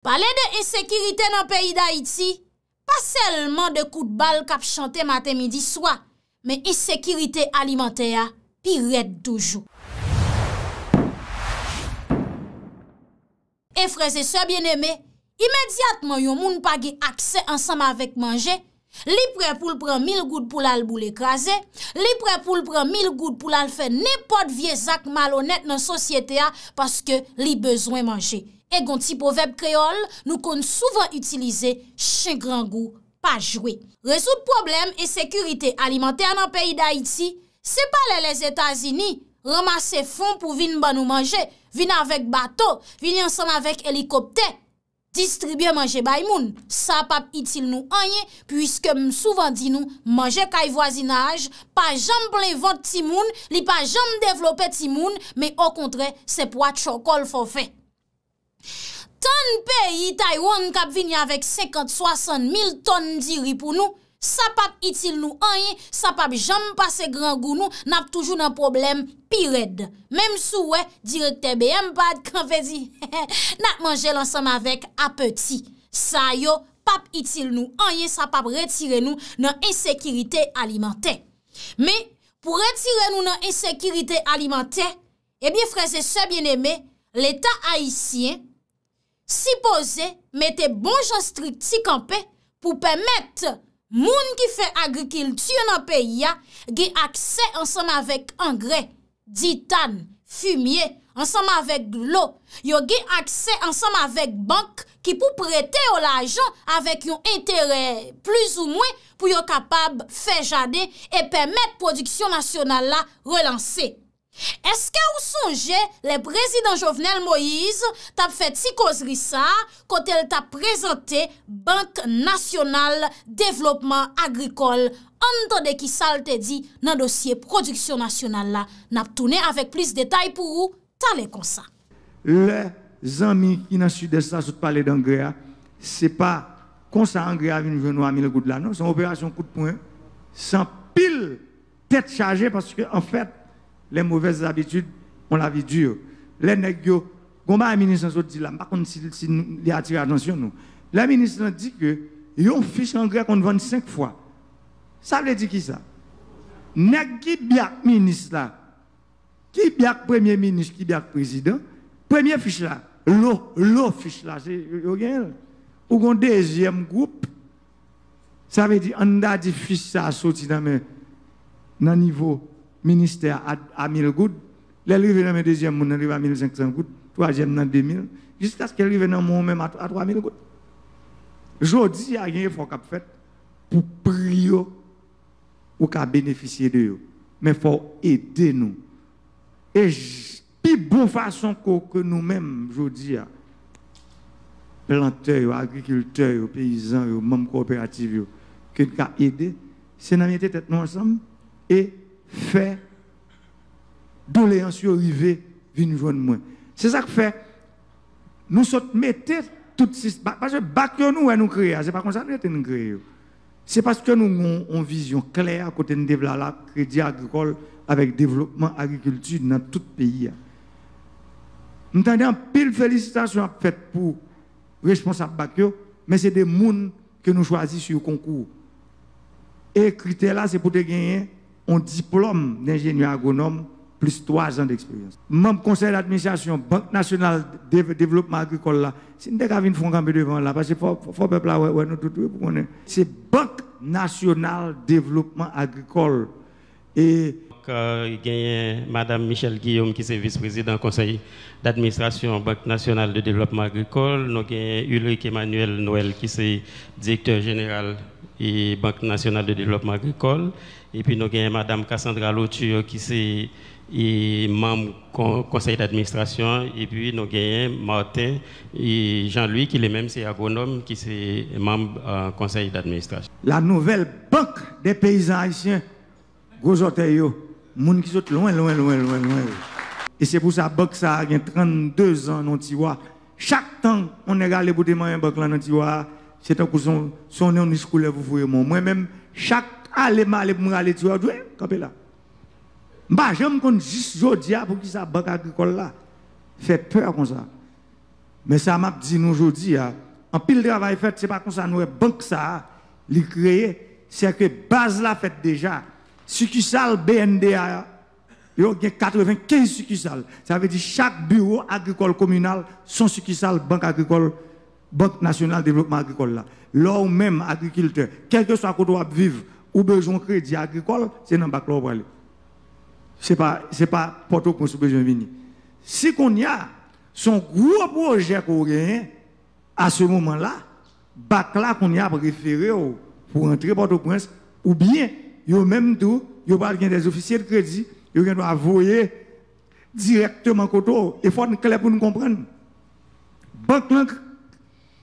Palè de esekirite nan peyi d'Haïti, pa selman de kout bal kap chante matè midi swa, men esekirite alimentè ya, pi ret toujou. E freze se bien eme, imediatman yon moun pa ge akse ansam avèk manje, li pre poul pren mil gout pou lal bou l'ekraze, li pre poul pren mil gout pou lal fè nepot vie zak malonèt nan sosyete ya paske li bezwen manje. E gon ti po vep kreol nou kon souvan itilize chen gran gou pa jwe. Resout problem e sekurite alimante an an peyi da iti, se pale les Etasini. Ramase fon pou vin ban nou manje, vin avek bato, vin yansan avek helikopte, distribye manje bay moun. Sa pap itil nou anye, pwiske m souvan di nou manje kay wazinaj, pa jamb le vod ti moun, li pa jamb devlope ti moun, me okontre se pwa chokol fo fey. ton pe yi tay won kap vini avek 50-60 mil ton diri pou nou, sa pap itil nou anye, sa pap jom pa se gran gou nou, nap toujou nan problem pi red. Mem sou we, direk TBM pad, kon fe di, nap manje lansam avek a peti. Sa yo, pap itil nou anye, sa pap retire nou nan esekirite alimante. Me, pou retire nou nan esekirite alimante, ebi freze se bieneme, l'Etat Haitien, Sipoze, mette bon jan strik ti kampe pou pemet moun ki fe agrikil tsyon an peya ge akse ansam avek angre, ditan, fumye, ansam avek lo, yo ge akse ansam avek bank ki pou prete yo la ajan avek yon entere plus ou mwen pou yo kapab fejade e pemet produksyon nasyonal la relanse. Eske ou sonje le prezident Jovenel Moïse tap fet si kozri sa kote el tap prezante Bank National Development Agricole an do de ki sal te di nan dosye Produksyon Nationale la nap toune avek plis detay pou ou tan le konsa Le zami ki nan sud de sa sou te pale d'Angrea se pa konsa Angrea vini veno a mile gout la nan son operasyon kout poun san pil tèt chaje parce ke an fèt les mauvaises habitudes, on la vie dure. Les nègres, comme le ministre dit là, par si s'il attire attention, nous. Le ministre dit que, ils ont fiche en grec qu'on vend cinq fois. Ça veut dire qui ça? Nègre qui bien ministre là, qui bien premier ministre, qui bien président, premier fiche là, l'eau, l'eau fiche là, c'est, ou un deuxième groupe, ça veut dire, on a dit fiche ça sorti dans le niveau ministère à, 1000 gouttes. L'arrivée dans mes deuxième, mon arrive à 1500 gouttes, troisième dans 2000, jusqu'à ce qu'elle arrive dans mon même à, 3000 gouttes. Jodi, il y a un effort qui fait pour prier ou bénéficier de eux. Mais il faut aider nous. Et puis, bonne façon que, nous-mêmes, dis, planteurs, agriculteurs, paysans, membres coopératifs, que nous aider, c'est dans mettre tête nous ensemble et fait doléance arrivé vient de moins. C'est ça que fait nous sommes mettez tout bah, parce que bac nous nous créer, c'est pas comme ça nous nous créer. C'est parce que nous avons une vision claire à côté de la crédit agricole avec développement agriculture dans tout le pays. Nous avons pile félicitations faites pour responsables BACIO, mais c'est des gens que nous choisissons sur le concours. Et critère là, c'est pour te gagner un diplôme d'ingénieur agronome plus trois ans d'expérience. Membre conseil d'administration, Banque nationale de développement agricole, là, c'est nous devons fonds un devant là, parce que faut, faut peuple là, ouais, nous tout, pour C'est Banque nationale développement agricole. Et euh, a Madame Michel Guillaume qui est vice-président conseil d'administration Banque nationale de développement agricole. Nous avons Ulrich Emmanuel Noël qui est directeur général et Banque nationale de développement agricole. Et puis nous avons Madame Cassandra Loture qui est membre du conseil d'administration. Et puis nous avons Martin et Jean-Louis qui est même agronome qui est membre du conseil d'administration. La nouvelle banque des paysans haïtiens, Gozoteyo gens qui loin, loin, loin, loin, loin. Et c'est pour ça que ça a 32 ans dans Chaque temps, on est allé pour demander un dans C'est un coup, son, en vous voyez moi. Moi-même, chaque allée, je pour aller Tiwa, je Bah, j'aime juste aujourd'hui ah, pour qui ça agricole là. Fait peur comme ça. Mais ça m'a dit nous aujourd'hui, ah, en pile travail fait, c'est pas comme ça, nous, banque ça, les c'est que base la fait déjà succursale BNDA, il y a 95 succursales. Ça veut dire chaque bureau agricole communal, son succursale banque agricole, banque nationale de développement agricole là. même agriculteur, quel que soit qu'on doit vivre, ou besoin de crédit agricole, c'est dans le bac Ce n'est pas, c'est pas ou qu'on besoin venir. Si qu'on y a son gros projet qu'on rien à ce moment-là, bac là qu'on y a préféré oh, pour entrer Port-au-Prince, ou bien yo même tout, yo pas des officiers de crédit, yo doit avouer directement koto et faut clair pour nous comprendre. Banque là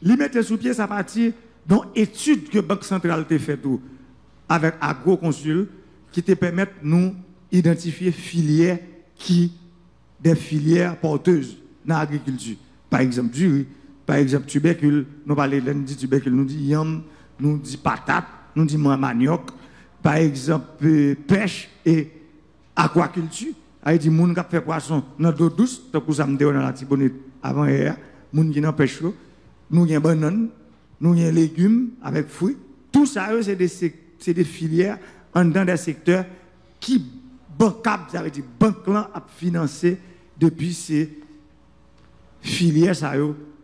li sous pied sa partie dans étude que Banque centrale a fait avec avec consul qui te permettent nous identifier filières qui des filières porteuses dans l'agriculture. Par exemple, du riz, par exemple, tubercule, nous parlons de tubercule, nous dit yam, nous dit patate, nous dit manioc, par exemple, pêche et aquaculture. Il des gens qui des poisson dans l'eau douce, tant que ça me dans la ont avant hier, qui pêche nous avons bananes, nous avons légumes avec fruits. Tout ça, c'est des, filières en dans des secteurs qui, sont ça veut dire, banque a financé depuis ces filières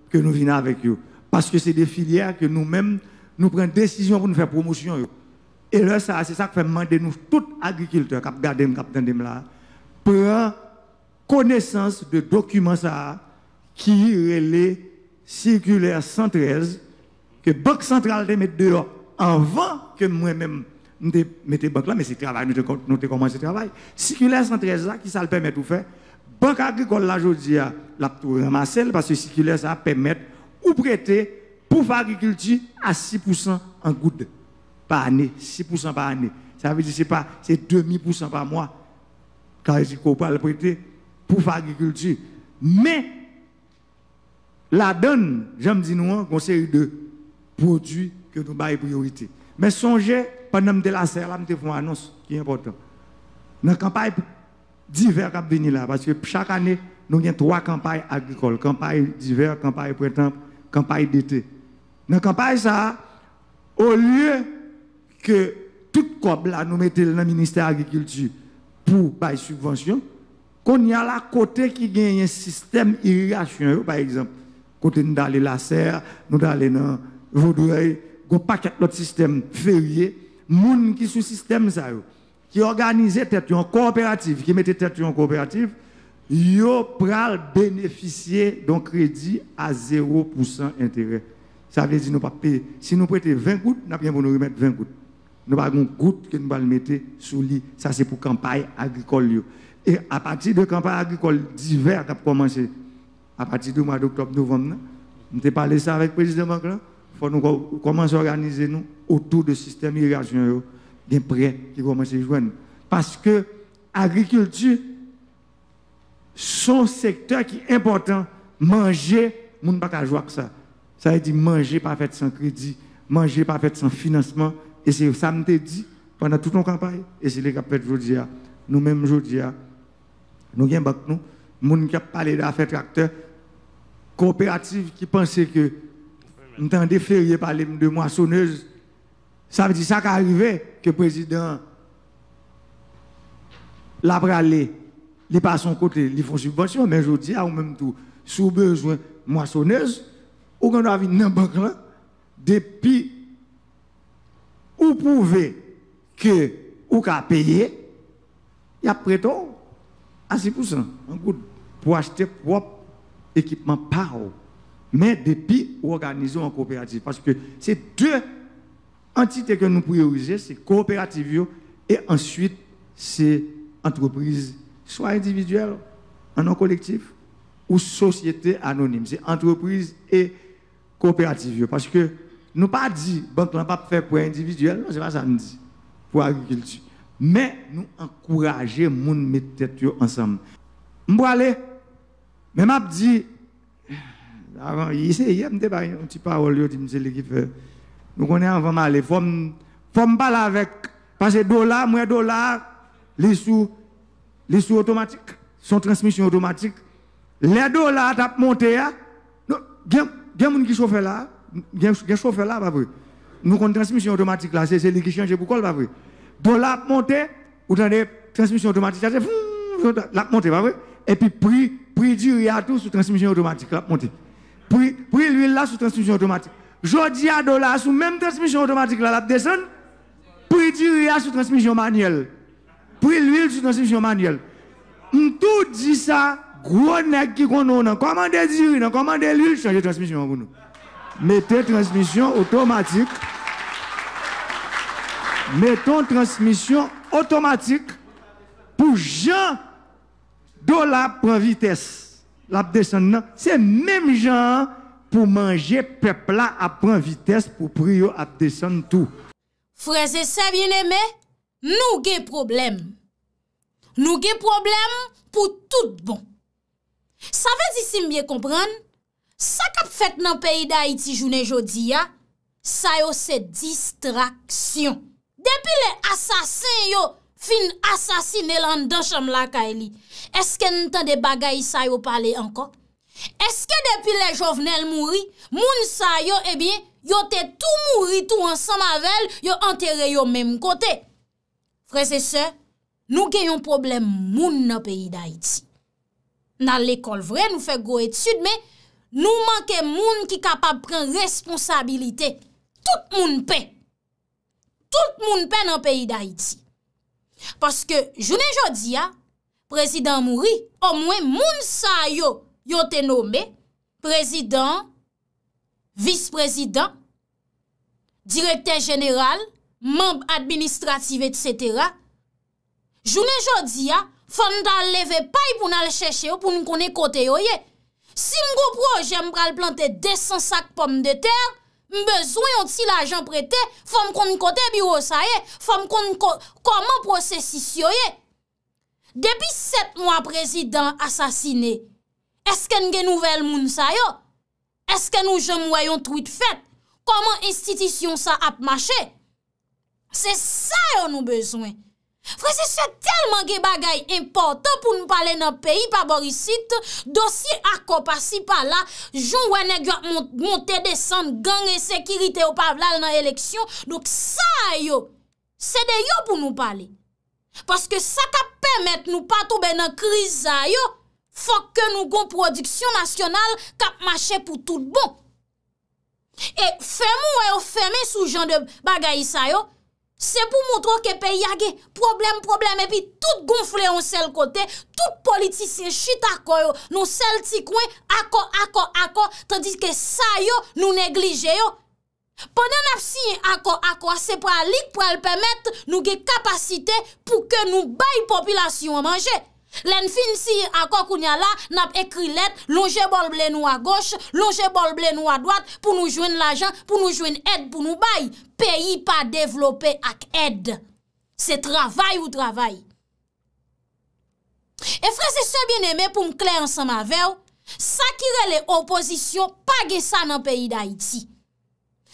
que nous venons avec eux. Parce que c'est des filières que nous-mêmes, nous prenons décision pour nous faire promotion. Et là, ça, c'est ça que fait demander nous, tout agriculteur qui a gardé, qui là, pour connaissance de documents ça, qui relèvent circulaire 113, que Banque centrale de mettre dehors avant que moi-même ne mette banque là, mais c'est travail, nous avons commencé le travail. Circulaire 113 là, qui ça le permet de faire Banque agricole là, aujourd'hui, la tout ramasser parce que circulaire ça permet ou prêter pour faire agriculture à 6% en gouttes année, 6% par année. Ça veut dire c'est pas, c'est cent par mois. Car il qu'on pas le prêter pour faire Mais, la donne, j'aime dire nous, hein, une série de produits que nous avons priorité. Mais songez, pendant de la serre, je une annonce qui est important. Dans la campagne d'hiver qui venir là, parce que chaque année, nous avons trois campagnes agricoles. Campagne d'hiver, campagne printemps, campagne d'été. Dans la campagne, ça, au lieu que tout COB là, nous mettez dans le ministère de l'Agriculture pour la subvention, qu'on y a là côté qui gagne un système irrigation, par exemple. Côté nous dans les serre, nous dans les vaudreuil, un paquet système système les gens qui sous système ça, qui organisait tête en coopérative, qui mettait tête en coopérative, yo pral bénéficier d'un crédit à 0% intérêt. Ça veut dire nous pas payer. Si nous prêtons 20 gouttes, nous bien pour nous remettre 20 gouttes nous avons une goutte que nous allons mettre sous lit, Ça, c'est pour la campagne agricole. Et à partir de la campagne agricole d'hiver qui a commencé, à partir du mois d'octobre, novembre, nous avons parlé ça avec le président Macron Il faut nous commencer à organiser autour du système irrigation. Des prêts qui commencent à joindre. Parce que l'agriculture, son secteur qui est important, manger, nous ne pas jouer avec ça. Ça veut dire manger pas fait sans crédit, manger pas fait sans financement, et c'est ça que je dit pendant toute nos campagne. Et c'est ce que fait aujourd'hui. Ah. Nous-mêmes, aujourd'hui, ah. nous avons nous. monde qui a parlé d'affaires tracteurs, coopératives qui pensaient que nous avons des parler de moissonneuses. Ça veut dire ça qui arrivé que le président l'a bralé Il pas à son côté, Il font subvention, mais aujourd'hui, ou même tout, sous besoin moissonneuse, ou on a vu dans banque là, depuis vous pouvez que vous payez payé, il y a prêté à 6% en pour acheter propre équipement par mais depuis organisons en coopérative parce que c'est deux entités que nous priorisons, c'est coopérative et ensuite c'est entreprise soit individuelle en non collectif ou société anonyme, c'est entreprise et coopérative parce que nous pas dit banque n'a pas faire pour individuel, non, c'est pas ça nous dit pour agriculture. Mais nous encourager gens mettre tête ensemble. vais aller mais m'a dit avant il me débat un petit parole yo dit monsieur l'équipe euh, nous connaît avant m'aller faut faut parler avec parce que dollar moins dollar les sous les sous automatiques sont transmission automatiques. les dollars t'a monté hein. là il y a des gens qui chauffent là il y a un chauffeur là, pas vrai. Nous avons une transmission automatique là, c'est lui qui change pourquoi, pas vrai. Dollar monté, vous transmission transmission c'est Là, la monter, pas vrai. Et puis prix, prix du riz à tout sous transmission automatique, là, monter. Prix, prix l'huile là sous transmission automatique. Jodi à dollar sous même transmission automatique là, la descend. Prix du riz sous transmission manuelle. Prix l'huile sous transmission manuelle. Tout dit ça, gros nèg qui connaît, comment du riz, des l'huile, de transmission pour nous mettez transmission automatique. Mettons transmission automatique pour Jean la prend vitesse. La descend c'est même Jean pour manger peuple à prendre vitesse pour prier à descendre tout. Frère, et bien aimé, nous avons des problèmes. Nous avons des problèmes pour tout bon. Ça veut dire si bien comprendre Sa kap fèt nan peyi da iti jounen jodi ya, sa yo se distraksyon. Depi le asasin yo, fin asasin el an dan chanm laka el li, eske n tan de bagay sa yo pale ankon? Eske depi le jovenel mouri, moun sa yo, ebyen, eh yo te tou mouri tou ansan mavel, yo anterè yo menm kote. Frense se, nou genyon problem moun nan peyi da iti. Nan l'ekol vre, nou fèk go etud, men, Nou manke moun ki kapap pren responsabilite. Tout moun pen. Tout moun pen an peyi da iti. Paske jounen jodi ya, prezident mouri, o mwen moun sa yo, yo te nome, prezident, vis prezident, direkter general, moun administrativ et cetera. Jounen jodi ya, foun nan leve pay pou nan chèche yo, pou nou kone kote yo ye. Sim go pro jem pral plante 200 sak pomme de ter, m bezwen yon ti la ajan prete, fom kon n kote biro sa ye, fom kon kon kon kon m prosesi siyo ye. Depi 7 mwa prezident asasine, esken gen nouvel moun sa yo? Esken nou jem woyon truit fèt? Koman institisyon sa ap mache? Se sa yo nou bezwen. Frè se se telman ge bagay importan pou nou pale nan peyi pa borisit, dosi akopasi pa la, joun wène gwa monte desan, gang e sekirite ou pavlal nan eleksyon, dok sa yo, se de yo pou nou pale. Paske sa ka pèmèt nou patoube nan kriz a yo, fòk ke nou gon prodiksyon nasyonal kap mache pou tout bon. E fèmou wè yo fèmè sou jan de bagay sa yo, Se pou moutro ke pe yage problem, problem, epi tout gonfle yon sel kote, tout politisye chit akoy yo, nou sel ti kwen akon, akon, akon, tendiske sa yo nou neglije yo. Pwenden ap si yon akon, akon, se pou a lik pou el pemet nou ge kapasite pou ke nou bay popilasyon manje. Len fin si akokounya la, nap ekri let, longe bol blenou a goch, longe bol blenou a dwat, pou nou jwen l'ajan, pou nou jwen ed, pou nou bay. Peyi pa devlope ak ed. Se travay ou travay. E fre se se bin eme pou mkle ansan ma vew, sa kire le opozisyon pa ge sa nan peyi da iti.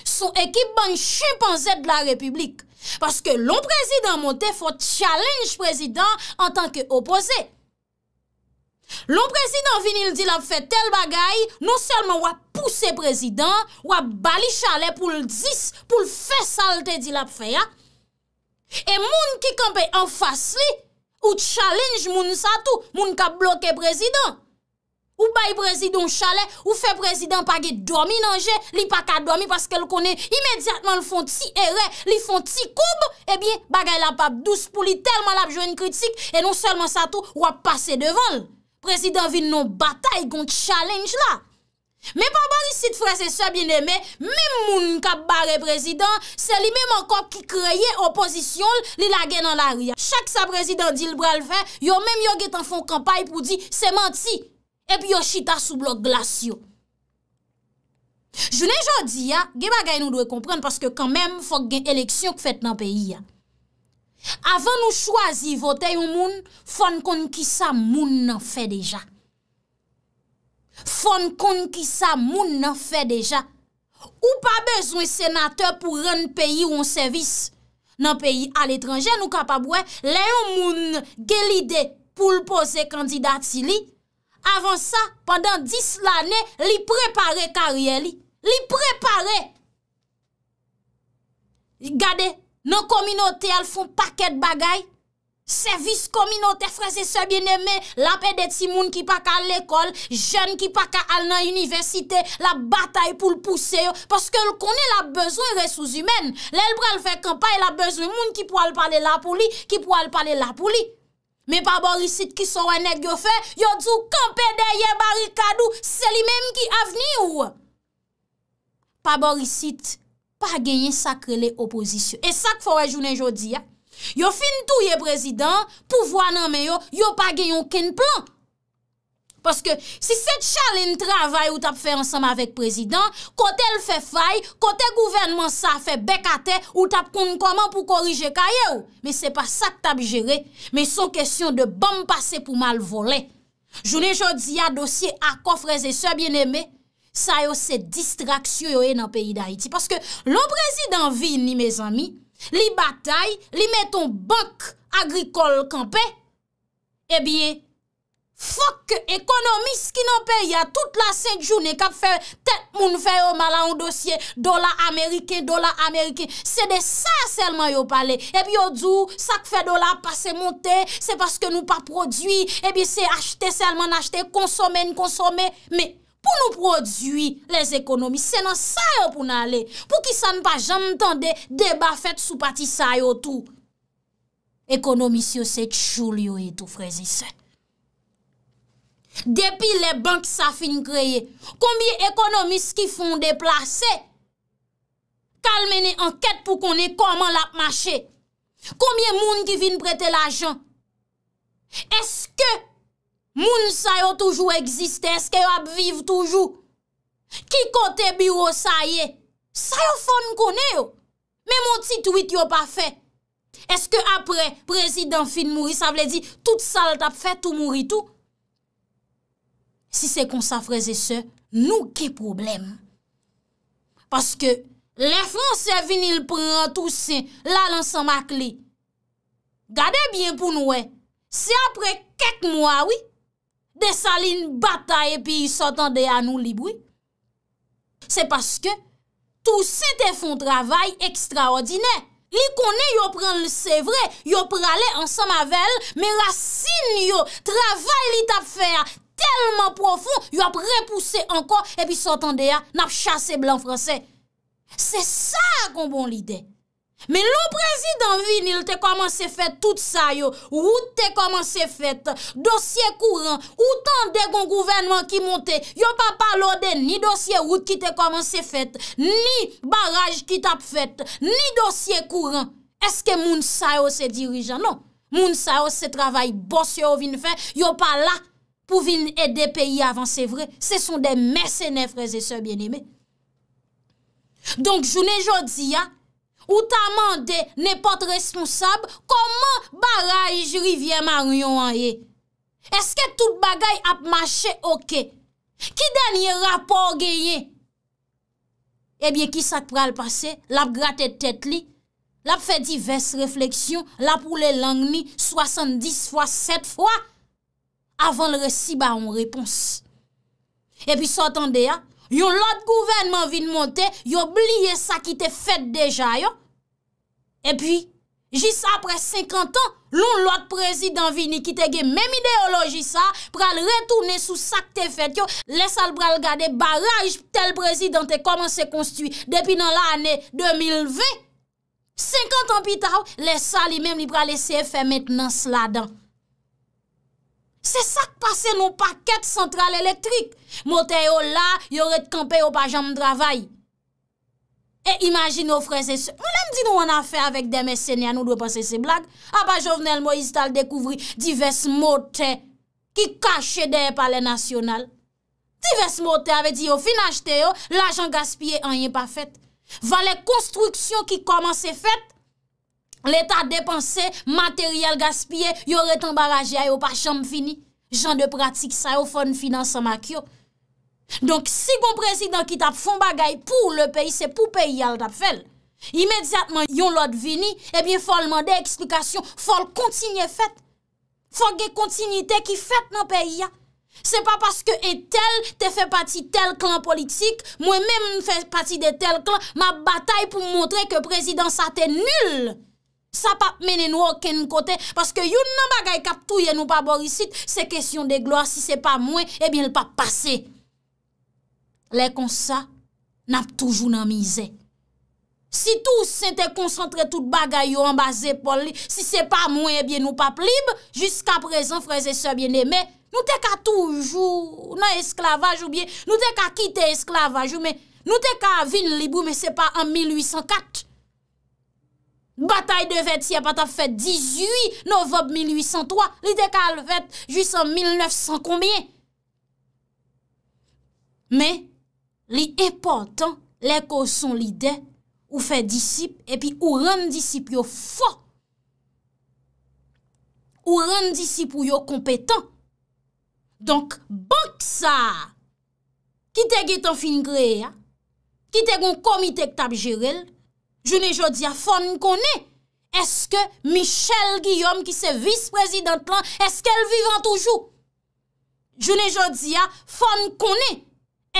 Sou ekip ban chupan zed la republik. Paske lon prezidant montè fò challenge prezidant an tanke opose. Lon prezidant vinil dil ap fè tel bagay, non selman wap pousse prezidant, wap bali chale pou l dis, pou l fè salte dil ap fè ya. E moun ki kampe an fase li, ou challenge moun sa tou, moun ka bloke prezidant. Ou bay prezidon chale, ou fe prezidon pa ge domi nanje, li pa ka domi paske l konen imediatman l fon ti ere, li fon ti koube, ebyen eh bagay la pap douz pou li termal ap jwen kritik, e non selman sa tou wap pase devan l. Prezidon vil non batay gon challenge la. Men pa bari si te frese se bieneme, men moun kap bare prezidon, se li men man kop ki kreye opozisyon l, li la gen nan la ria. Chak sa prezidon dil bral fe, yo menm yo get an fon kampay pou di se manti. ep yon chita sou blok glasyon. Jounen jodi ya, ge bagay nou dwe kompren paske kamem fok gen eleksyon k fèt nan peyi ya. Avan nou chwazi vote yon moun, fon kon ki sa moun nan fè deja. Fon kon ki sa moun nan fè deja. Ou pa bezwen senateur pou ren peyi ou an servis nan peyi al etranjen ou kapabwe, le yon moun gelide pou l'pose kandidatili, Avan sa, pandan 10 l ane, li prepare karyen li. Li prepare! Gade, nan kominote al fon paket bagay. Servis kominote, frese se bieneme, la pe de ti moun ki pakal l ekol, jen ki pakal al nan universite, la batay pou l pousse yo, paske l konen la bezwen resouz imen. L elbra l fekampay, la bezwen moun ki pou al pale la pou li, ki pou al pale la pou li. Men pa borisit ki sou enek yo fe, yo djou kompe deye barikadou, se li menm ki avni ou. Pa borisit, pa genyen sakre le opozisyon. E sak fòre jounen jodi ya, yo fin tou ye prezident, pouvoan nan men yo, yo pa genyon ken plan. Paske si set chalene travay ou tap fe ansam avek prezidant, kote el fe fay, kote gouvenman sa fe bekate, ou tap koun koman pou korije kaye ou. Me se pa sa te tap jere, me son kesyon de bam pase pou mal vole. Jounen jodi ya dosye akofreze se bieneme, sa yo se distraksyon yo e nan peyi da iti. Paske lo prezidant vi ni me zami, li batay, li meton bank agrikol kampe, e eh bie... Fok ekonomis ki nan pe, ya tout la sejou ne kap fe, tet moun fe yo mala an dosye, dola amerike, dola amerike, se de sa selman yo pale, e bi yo djou, sak fe dola pase monte, se paske nou pa produi, e bi se achte selman achte, konsome, konsome, me pou nou produi les ekonomis, se nan sa yo pou nan ale, pou ki san pa jan mtande, deba fet sou pati sa yo tou, ekonomis yo sejou liyo yi tou frezi set, Depi le bank sa fin kreye, konbye ekonomis ki fon deplase? Kal mene anket pou konne koman la pmache? Konbye moun ki vin prete la jan? Eske moun sa yo toujou eksiste? Eske yo ap viv toujou? Ki kote biro sa ye? Sa yo fon konne yo? Me moun titwit yo pa fe? Eske apre prezident fin mouri? Sa vle di tout sal tap fe tout mouri tout? Si se kon sa freze se, nou ki problem. Paske, le franse vinil pran tout se, la lan san mak li. Gade bien pou noue, se apre ket mwa wi, de salin bata e pi y sotande a nou li bwi. Se paske, tout se te fon travay ekstraordinè. Li konen yo pran se vre, yo pran le ansan mavel, me la sin yo, travay li tap fè a. telman profoun, yo ap repousse anko, epi sotan de ya, nap chase blan franse. Se sa kon bon lide. Men lo prezident vin, il te komanse fet tout sa yo, wout te komanse fet, dosye kouran, woutan de kon gouvenman ki monte, yo pa palode, ni dosye wout ki te komanse fet, ni baraj ki tap fet, ni dosye kouran. Eske moun sa yo se dirijan? Non. Moun sa yo se travay, bosse yo vin fe, yo pa la, pou vin ede peyi avan se vre, se son de mersenev reze se bienime. Donk jounen jodi ya, ou ta mande ne pot responsab, koman baraj rivye maryon an ye? Eske tout bagay ap mache okey? Ki denye rapor geye? Ebyen eh ki sa pral pase, lap gratet tet li, lap fe divers refleksyon, lap ou le lang ni, swasand dis fwa set fwa, avan le resi ba an repons. E pi sotande ya, yon lot gouvernement vin monte, yon blie sa ki te fet deja yo. E pi, jis apre 50 an, lon lot prezident vin, ni kitege mem ideoloji sa, pral retourne sou sa ki te fet yo, lesal pral gade baraj tel prezident te koman se konstui, depi nan la ane 2020. 50 an pitav, lesal li mem li pral eseye fe metnan sladan. Se sak pase nou paket sentral elektrik. Mote yo la, yor et kampe yo pa janm dravay. E imajin nou freze se. Mou lem di nou an a fe avèk de mesenya nou dwe pase se blag. Aba Jovenel Moïse tal dekouvri divers mote ki kache deye pale nasyonal. Divers mote avè di yo finajte yo, l'ajan gaspye an yon pa fèt. Van le konstruksyon ki koman se fèt. L'état dépensé, materiel gaspillé, yon reten barajé a yo pa chanm fini. Jan de pratik sa yo fon finansan mak yo. Donk si bon prezident ki tap fon bagay pou le peyi, se pou peyi al tap fel. Imediatman yon lot vini, ebyen fol mande eksplikasyon, fol kontinye fet. Fol gen kontinye te ki fet nan peyi ya. Se pa paske etel, te fe pati tel klan politik, mwen men fe pati de tel klan, ma batay pou montre ke prezident sa te nul. Sa pap menen nou aken kote, paske yon nan bagay kap touye nou pap borisit, se kesyon de gloa, si se pa mwen, ebyen l pap pase. Lè kon sa, nap toujou nan mizè. Si tou se te koncentre tout bagay yo an bazé poli, si se pa mwen, ebyen nou pap libe, jusqu'a prezen fraze se bienemè, nou te ka toujou nan esklavaj oubyen, nou te ka kite esklavaj oubyen, nou te ka vin libu, men se pa an 1804, Batay de vet siye pat ap fet 18 novem 1803, li de kal vet jis an 1900 konbyen. Me, li epotan le ko son li de ou fe disip epi ou ren disip yo fwa. Ou ren disip yo kompetan. Donk, bank sa! Kite ge tan fin gre ya, kite gon komitek tab jerel, Jounè jò di a fon konè, eske Michel Guillaume ki se vice-prezident lan, eske el vivan toujou? Jounè jò di a fon konè,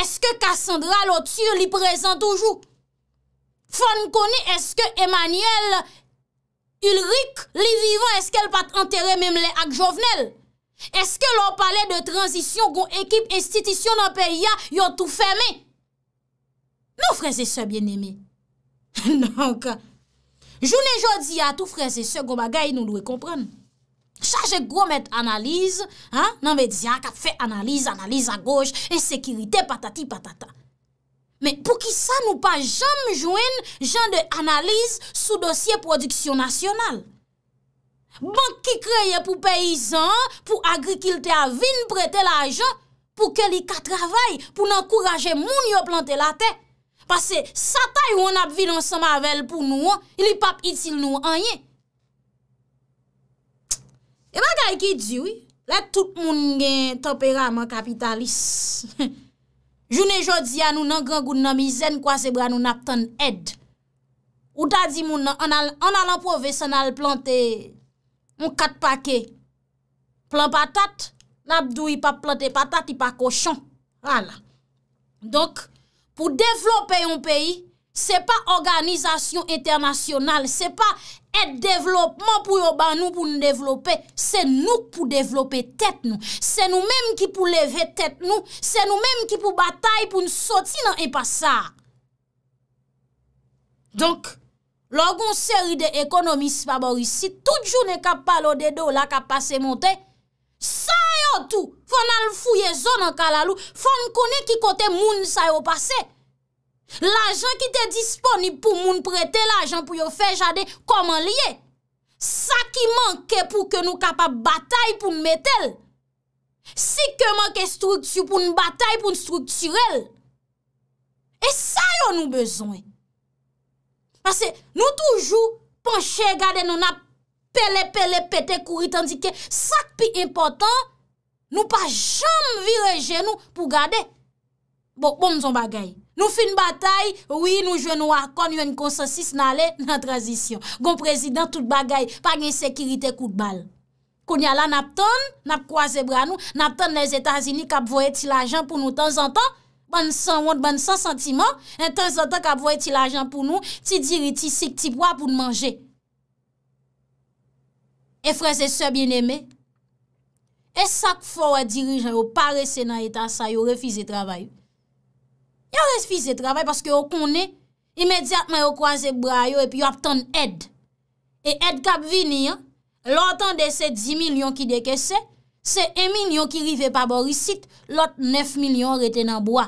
eske Cassandra Loture li prezant toujou? Fon konè, eske Emmanuel Ulrich li vivan, eske el pat entere memle ak jovenel? Eske lò pale de tranzisyon goun ekip estitisyon an periya yon tou fèmè? Nou freze se bien eme, Non ka, jounen jodi a tou frez e se goma gayi nou lou e kompran. Chaje goma et analize, nanbe diya ka fe analize, analize a goj, e sekirite patati patata. Men pou ki sa nou pa jam jounen jan de analize sou dosye produksyon nasyonal. Ban ki kreye pou peyizan, pou agrikilte a vin, prete la ajon, pou ke li ka travay, pou nankouraje moun yo plante la tey. Pase satay yon ap vi lansan mavel pou nou an, ili pap itil nou an ye. E bagay ki diwi, la tout moun gen tempera man kapitalis. Jounen jodi an nou nan gangoun nan mizen kwa sebra nou nap ton ed. Ou ta di moun an alan povesan al plante moun kat pake. Plan patat, lap dou yi pap plante patat yi pa koshan. Ala. Dok, Pou devlopè yon peyi, se pa organizasyon eternasyonal, se pa et devlopman pou yon ban nou pou nou devlopè, se nou pou devlopè tèt nou, se nou mèm ki pou leve tèt nou, se nou mèm ki pou batay pou nou soti nan e pa sa. Donk, lò goun seri de ekonomis favoris, si tout joun e kap pa lò dedo la kap pa se montè, Sa yo tou fwen al fouye zon an kalalou, fwen kone ki kote moun sa yo pase. L'ajan ki te disponib pou moun prete l'ajan pou yo fe jade koman liye. Sa ki manke pou ke nou kapap batay pou mwetel. Si ke manke struktu pou mw batay pou mw strukturel. E sa yo nou bezon. Pase nou toujou panche gade nou nap. Pele, pele, pete, kuri, tandike sak pi important, nou pa jom vireje nou pou gade. Bon, bon zon bagay. Nou fi n batay, oui nou jwen wakon, yon konsensis nale nan tradisyon. Gon prezident tout bagay, pa gen sekirite kout bal. Konya la nap ton, nap kwa zebra nou, nap ton les Etats-Unis kap voye ti la jen pou nou tan zan ton, ban san wot, ban san sentiman, tan zan ton kap voye ti la jen pou nou, ti diri, ti sik, ti pwa pou nou manje. E freze se bin eme. E sak fwa dirijan yo pa rese nan etasa yo refize travay. Yo refize travay paske yo kone, imediatman yo kwaze bray yo epi yo ap ton ed. E ed kap vini an, lotan de se 10 milyon ki deke se, se 1 milyon ki rive pa borisit, lot 9 milyon rete nan bwa.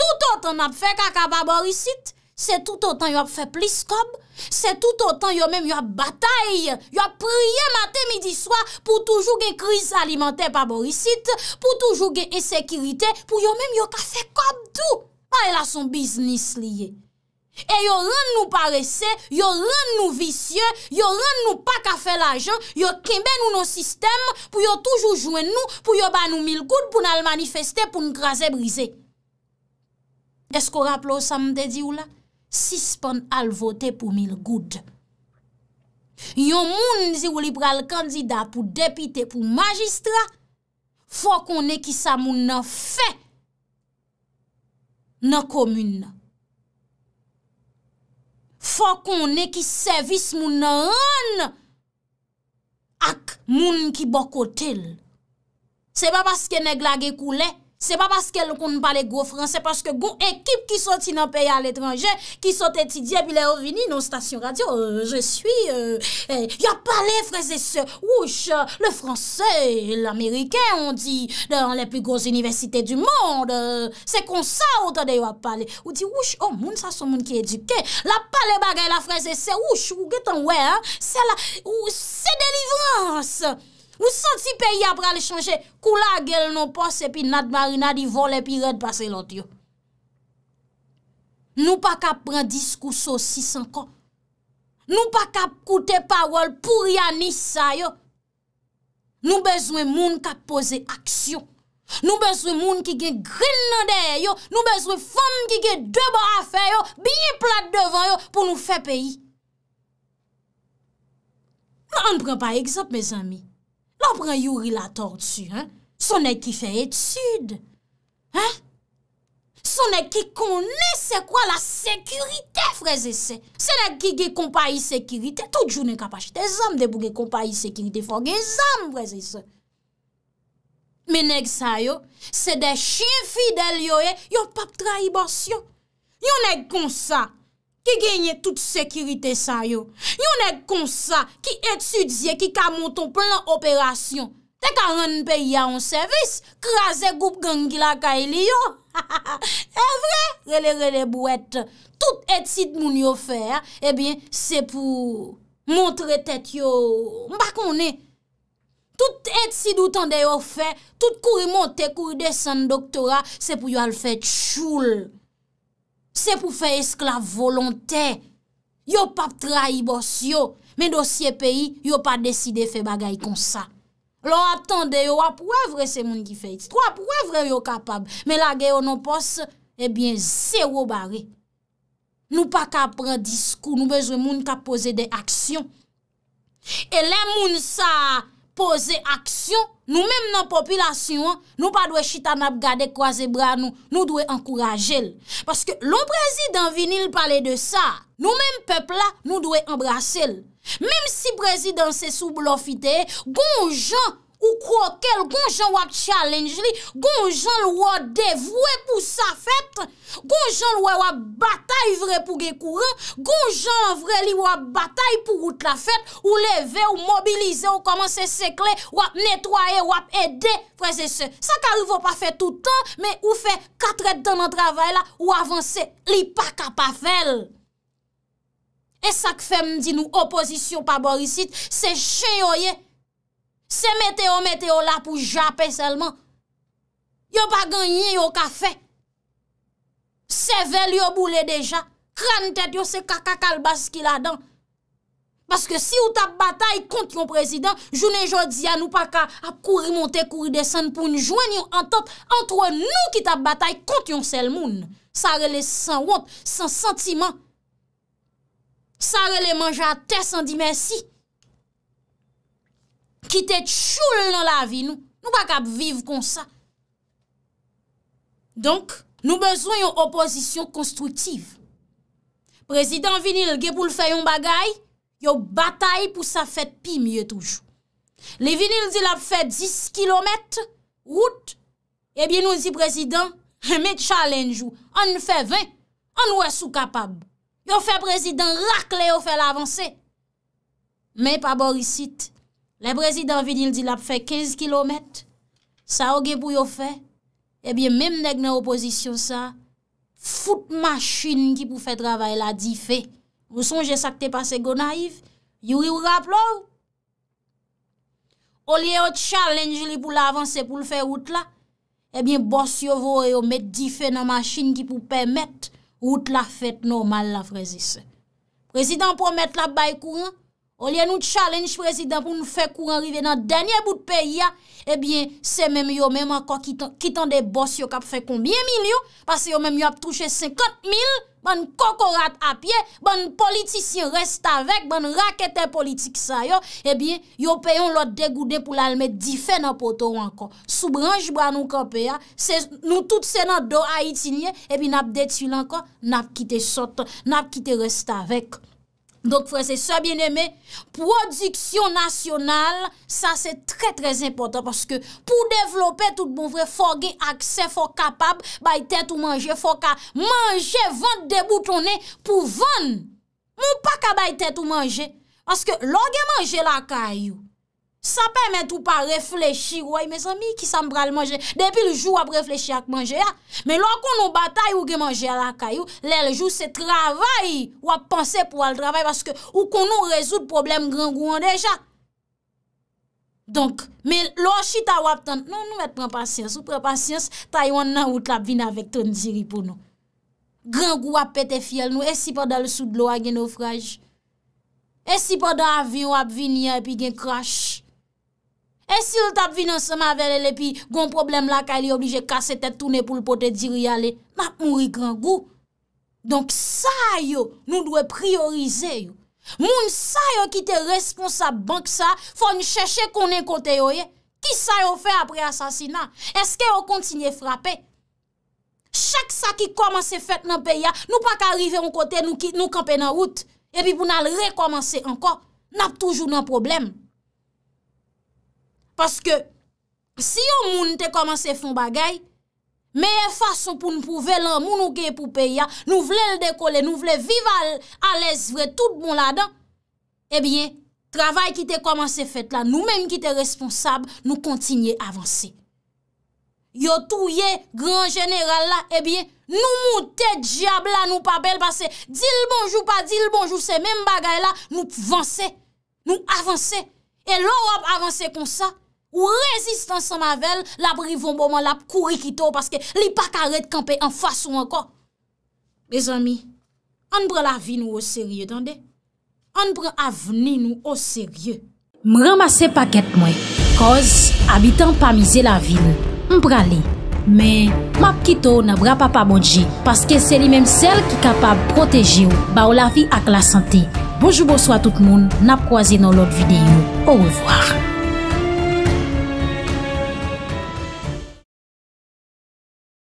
Tout otan ap fe kaka pa borisit, se tout otan yo ap fe plis kob, Se tout otan yo mèm yo batay Yo priye matè midi swa Pou toujou gen kriz alimentè pa borisit Pou toujou gen esekirite Pou yo mèm yo kase kapdou Aè la son biznis liye E yo rèn nou paresè Yo rèn nou visye Yo rèn nou pa kafe la jè Yo kembe nou nou sistem Pou yo toujou jwen nou Pou yo ban nou mil kout pou nan lmanifeste Pou nkrasè brise Esko rapple ou sa mdè di ou la? Sispon alvote pou mil goud. Yon moun zi ou liberal kanzida pou depite pou magistra, fò kon ne ki sa moun nan fe nan komoun nan. Fò kon ne ki servis moun nan an ak moun ki bokotel. Se ba baske neg lage koule, Se pa paske kon pale go fran, se paske go ekip ki sot in an peya al etranje, ki sot etidye, pi le o vini non stasyon radyo, je suis... Euh, eh, ya pale freze se, wouche, le franse, l'amerike, on di, an le pi gos univesite du euh, oh, moun, se konsa ou tade yo a pale, ou di wouche, ou moun sa son moun ki eduke, la pale bagay la freze se, wouche, ou getan we, se la, ou se delivrance... Ou sot si peyi apre ale chanje, kou la gel nou pos e pi nat marina di vol e pi red pasre lont yo. Nou pa kap pran diskou so 600 kom. Nou pa kap koute parol pou ryanis sa yo. Nou bezwe moun kap pose aksyon. Nou bezwe moun ki gen grin nan dey yo. Nou bezwe fom ki gen deban a fe yo. Biye plat devan yo pou nou fe peyi. An pran pa eksept me zami. Lopren yu ri la tord su, son ek ki fe etud. Son ek ki kone se kwa la sekurite freze se. Se nek ki ge kompa yi sekurite, tout jounen kapache de zanm de bo ge kompa yi sekurite for ge zanm freze se. Menek sa yo, se de shin fidel yo e, yo pap traibasyon. Yon ek konsa. Ki genye tout sekirite sa yo. Yon e konsa ki etsidye ki ka monton plen operasyon. Te ka ren pe ya an servis. Kraze goup gen gila ka ili yo. E vre, rele rele bou et. Tout etsid moun yo fer, e eh bin se pou montre tet yo. Mbak moun e. Tout etsid ou tan de yo fer, tout kuri monte, kuri desen doktora, se pou yo al fet choul. Se pou fe esklav volontè. Yo pa trahibos yo. Men dosye peyi, yo pa deside fe bagay kon sa. Lo atande, yo ap wèvre se moun ki fe iti. Yo ap wèvre yo kapab. Men la geyo non pos, ebyen eh se wou bare. Nou pa kapre diskou, nou bezwe moun kap pose de aksyon. E le moun sa... pose aksyon nou mèm nan popilasyon, nou pa dwe chitanap gade kwa ze bra nou, nou dwe ankurajel. Paske loun prezidant vinil pale de sa, nou mèm pepla nou dwe anbrase l. Mèm si prezidant se sou blofite, gonjan loutan, Ou krokel, gonjan wap challenge li, gonjan wap devwe pou sa fèt, gonjan wap batay vre pou ge kouran, gonjan vre li wap batay pou gout la fèt, ou leve, ou mobilize, ou komanse sekle, wap netwaye, wap ede, prese se. Sa ka rivo pa fè toutan, me ou fè katret dan an travay la, ou avanse li pa kapa fel. E sa k fèm di nou oposisyon pa borisit, se chen yo ye, Se meteo, meteo la pou japer selman. Yo pa ganyen yo kafe. Se vel yo boule deja. Kran tet yo se kaka kalbasi ki la dan. Paske si yo tap batay kont yon prezident, jounen jodi an ou pa ka ap kouri monte, kouri desen, pou nou jwen yon antop, antwen nou ki tap batay kont yon sel moun. Sa rele san wot, san sentiman. Sa rele manja te san di mersi. Ki te tchoul nan la vi nou, nou bak ap viv kon sa. Donk, nou bezon yon opozisyon konstrutiv. Prezident vinil ge pou l fe yon bagay, yo batay pou sa fet pi mye toujou. Le vinil di la fe 10 kilometre, route, ebi eh nou di prezident, me chalenjou, an fe 20, an wè sou kapab. Yo fe prezident, la kle yo fe l avanse. Men pa borisit. Le prezident vinil di la pou fè 15 km, sa ou gen pou yo fè, ebyen eh menm neg nan opozisyon sa, fout machin ki pou fè travay la di fè. Ou sonje sa k te pase gona if, yuri ou rap lou? Oliye ou challenge li pou la avanse pou l fè out la, ebyen eh bors yo vò yo met di fè nan machin ki pou pè met out la fèt normal la prezisyon. Prezident pou met la bay kouan, Olè nou challenge prezident pou nou fè kou anrive nan denye bout peyi ya, ebyen, eh se mèm yo mèm anko kitan de boss yo kap fè konbyen mil yo, pasè yo mèm yo ap touche eh 50 mil, ban kokorat apye, ban politisyen resta vek, ban rakete politik sa yo, ebyen, yo peyon lò degoude pou l'alme difè nan poto wanko. Sou branj bra nou kap e ya, nou tout sè nan do a itinye, ebyen ap deti lanko, nap kite sot, nap kite resta vek. Donk fwese se bien eme, prodiksyon nasyonal, sa se tre tre impotant, paske pou devlopet tout bon vre, fwo gen akse fwo kapab, bay tet ou manje, fwo ka manje vant de boutonne, pou vant, moun pa ka bay tet ou manje, paske lò gen manje la kayou, Sa pèmèt ou pa reflechi woy, mes amy ki sa mbral manje. Depi l jou wap reflechi ak manje ya. Men lò konon batay ou gen manje alakay ou, lè l jou se travay. Wap panse pou al travay, baske ou konon rezout problem grangou an deja. Donk, men lò chita wap tan, nou nou met prempasyans. Ou non, prempasyans, taiwan nan ou tlap vin avèk ton ziri pou nou. Grangou wap pète fiel nou, esi pa da l soudlo a gen ofraj. Esi pa da avyon wap vin ya epi gen krasch. E si l tap vinansman vele le pi, goun problem la ka li oblije kase tete toune pou l pote diri ale, map mouri gran gou. Donk sa yo nou dwe priorize yo. Moun sa yo ki te responsab bank sa, fwa n cheche konen kote yo ye. Ki sa yo fe apre asasina? Eske yo kontinye frape? Chak sa ki komanse fet nan peya, nou pa ka rive an kote nou kampe nan wout. Epi pou nan re komanse anko, nap toujou nan probleme. Paske si yo moun te komanse fon bagay, meye fason pou nou pou ve lan moun ou ke pou peya, nou vle l dekole, nou vle viva l ales vre, tout bon la dan, ebyen, travay ki te komanse fet la, nou menm ki te responsab, nou kontinye avanse. Yo touye, gran general la, ebyen, nou moun te diab la, nou pa bel pase, dil bonjou pa dil bonjou, se menm bagay la, nou avanse, nou avanse, e lor ap avanse kon sa, Ou rezistan san mavel, la bri von bo man lap kouri kito paske li pa karet kampe an fason anko. Me zami, an bre la vi nou o serye, tande? An bre aveni nou o serye. M ramase paket mwen, koz abitan pa mize la vil, m pra li. Men, map kito nan bra pa bon pa modje, paske se li menm sel ki kapab proteji ou, ba ou la vi ak la sante. Bojou bo swa tout moun, nap kouazi nan lot videyo. Ou revoar.